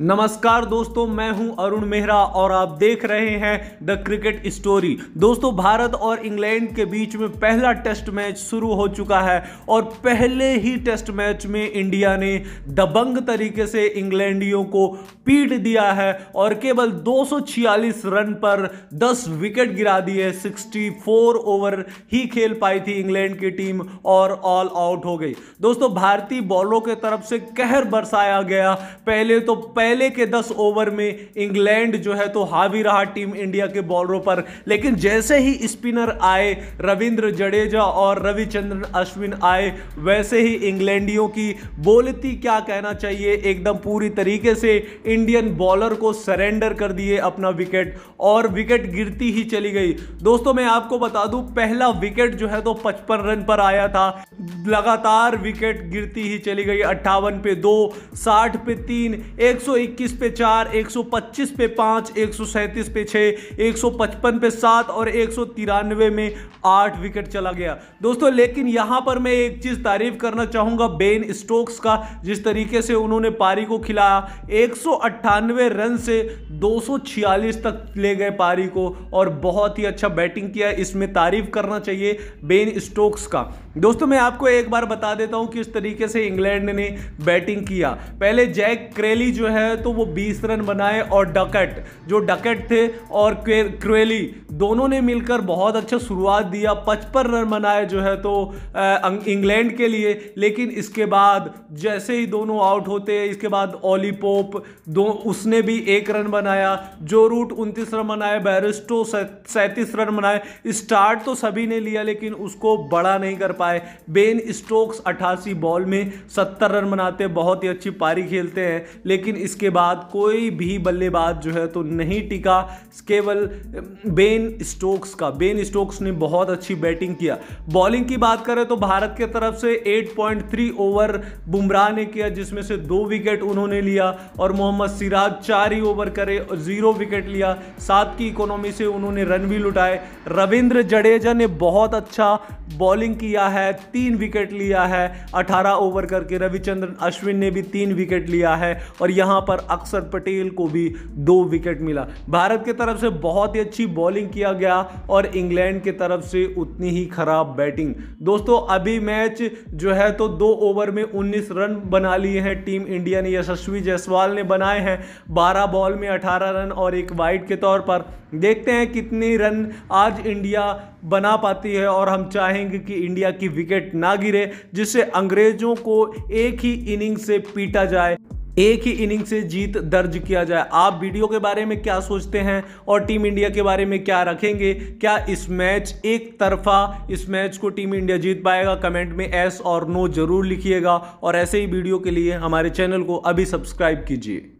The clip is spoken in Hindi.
नमस्कार दोस्तों मैं हूं अरुण मेहरा और आप देख रहे हैं द क्रिकेट स्टोरी दोस्तों भारत और इंग्लैंड के बीच में पहला टेस्ट मैच शुरू हो चुका है और पहले ही टेस्ट मैच में इंडिया ने दबंग तरीके से इंग्लैंडियों को पीट दिया है और केवल 246 रन पर 10 विकेट गिरा दिए 64 ओवर ही खेल पाई थी इंग्लैंड की टीम और ऑल आउट हो गई दोस्तों भारतीय बॉलरों के तरफ से कहर बरसाया गया पहले तो पह पहले के दस ओवर में इंग्लैंड जो है तो हावी रहा टीम इंडिया के बॉलरों पर लेकिन जैसे ही स्पिनर आए रविंद्र जडेजा और रविचंद्रन अश्विन आए वैसे ही इंग्लैंडियों की बोलती क्या कहना चाहिए एकदम पूरी तरीके से इंडियन बॉलर को सरेंडर कर दिए अपना विकेट और विकेट गिरती ही चली गई दोस्तों मैं आपको बता दूं पहला विकेट जो है तो पचपन रन पर आया था लगातार विकेट गिरती ही चली गई अट्ठावन पे दो साठ पे तीन एक सौ 121 पे चार 125 पे पाँच 137 पे छः 155 पे सात और एक में आठ विकेट चला गया दोस्तों लेकिन यहाँ पर मैं एक चीज़ तारीफ करना चाहूँगा बेन स्टोक्स का जिस तरीके से उन्होंने पारी को खिलाया एक रन से 246 तक ले गए पारी को और बहुत ही अच्छा बैटिंग किया इसमें तारीफ करना चाहिए बेन स्टोक्स का दोस्तों मैं आपको एक बार बता देता हूँ किस तरीके से इंग्लैंड ने बैटिंग किया पहले जैक क्रेली जो है है तो वो 20 रन बनाए और डकेट जो डकेट थे और क्रेली दोनों ने मिलकर बहुत अच्छा शुरुआत दिया पचपन रन बनाए जो है तो इंग्लैंड के लिए लेकिन इसके बाद जैसे ही दोनों आउट होते इसके बाद ओली पोप दो उसने भी एक रन बनाया जो रूट उनतीस रन बनाए बैरिस्टो सैंतीस रन बनाए स्टार्ट तो सभी ने लिया लेकिन उसको बड़ा नहीं कर पाए बेन स्टोक्स अट्ठासी बॉल में सत्तर रन बनाते बहुत ही अच्छी पारी खेलते हैं लेकिन इसके बाद कोई भी बल्लेबाज जो है तो नहीं टिका केवल बेन स्टोक्स का बेन स्टोक्स ने बहुत अच्छी बैटिंग किया बॉलिंग की बात करें तो भारत की तरफ से 8.3 ओवर बुमराह ने किया जिसमें से दो विकेट उन्होंने लिया और मोहम्मद सिराज चार ही ओवर करे और जीरो विकेट लिया सात की इकोनॉमी से उन्होंने रन भी लुटाए रविंद्र जडेजा ने बहुत अच्छा बॉलिंग किया है तीन विकेट लिया है 18 ओवर करके रविचंद्रन अश्विन ने भी तीन विकेट लिया है और यहाँ यहां पर अक्सर पटेल को भी दो विकेट मिला भारत की तरफ से बहुत ही अच्छी बॉलिंग किया गया और इंग्लैंड की तरफ से उतनी ही खराब बैटिंग दोस्तों अभी मैच जो है तो दो ओवर में 19 रन बना लिए हैं टीम इंडिया ने यशस्वी जायसवाल ने बनाए हैं बारह बॉल में अठारह रन और एक वाइड के तौर पर देखते हैं कितने रन आज इंडिया बना पाती है और हम चाहेंगे कि इंडिया की विकेट ना गिरे जिससे अंग्रेजों को एक ही इनिंग से पीटा जाए एक ही इनिंग से जीत दर्ज किया जाए आप वीडियो के बारे में क्या सोचते हैं और टीम इंडिया के बारे में क्या रखेंगे क्या इस मैच एक तरफा इस मैच को टीम इंडिया जीत पाएगा कमेंट में एस और नो जरूर लिखिएगा और ऐसे ही वीडियो के लिए हमारे चैनल को अभी सब्सक्राइब कीजिए